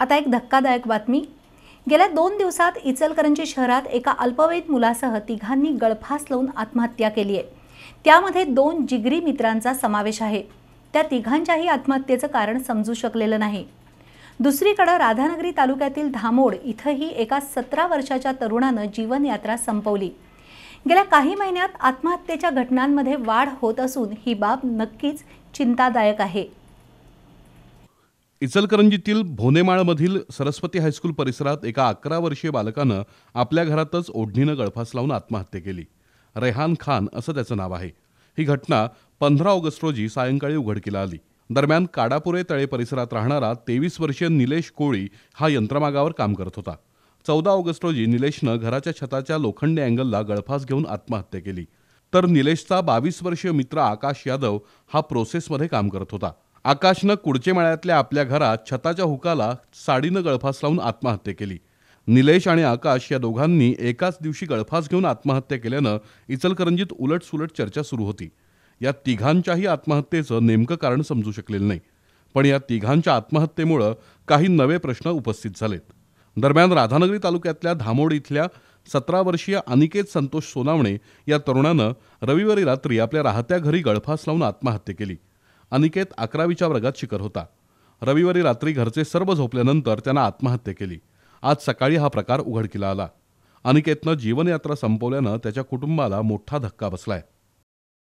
आता एक धक्कादायक बातमी गेल्या दोन दिवसात इचलकरंजी शहरात एका अल्पवयीन मुलासह तिघांनी गळफास लावून आत्महत्या केली आहे त्यामध्ये दोन जिगरी मित्रांचा समावेश आहे त्या तिघांच्याही आत्महत्येचं कारण समजू शकलेलं नाही दुसरीकडं राधानगरी तालुक्यातील धामोड इथंही एका सतरा वर्षाच्या तरुणानं जीवनयात्रा संपवली गेल्या काही महिन्यात आत्महत्येच्या घटनांमध्ये वाढ होत असून ही बाब नक्कीच चिंतादायक आहे इचलकरंजीतील भोनेमाळमधील सरस्वती हायस्कूल परिसरात एका अकरा वर्षीय बालकानं आपल्या घरातच ओढणीनं गळफास लावून आत्महत्या केली रेहान खान असं त्याचं नाव आहे ही घटना पंधरा ऑगस्ट रोजी सायंकाळी उघडकीला आली दरम्यान काडापुरे तळे परिसरात राहणारा तेवीस वर्षीय निलेश कोळी हा यंत्रमागावर काम करत होता चौदा ऑगस्ट रोजी निलेशनं घराच्या छताच्या लोखंडी अँगलला गळफास घेऊन आत्महत्या केली तर निलेशचा बावीस वर्षीय मित्र आकाश यादव हा प्रोसेसमध्ये काम करत होता आकाशनं कुडचेमाळ्यातल्या आपल्या घरात छताच्या हुकाला साडीनं गळफास लावून आत्महत्या केली निलेश आणि आकाश या दोघांनी एकाच दिवशी गळफास घेऊन आत्महत्या केल्यानं इचलकरंजीत उलटसुलट चर्चा सुरू होती या तिघांच्याही आत्महत्येचं नेमकं कारण समजू शकलेलं नाही पण या तिघांच्या आत्महत्येमुळं काही नवे प्रश्न उपस्थित झालेत दरम्यान राधानगरी तालुक्यातल्या धामोड इथल्या सतरा वर्षीय अनिकेत संतोष सोनावणे या तरुणानं रविवारी रात्री आपल्या राहत्या घरी गळफास लावून आत्महत्या केली अनिकेत अकरावीच्या वर्गात शिकत होता रविवारी रात्री घरचे सर्व झोपल्यानंतर त्यानं आत्महत्या केली आज सकाळी हा प्रकार उघडकीला आला अनिकेतनं जीवनयात्रा संपवल्यानं त्याच्या कुटुंबाला मोठा धक्का बसलाय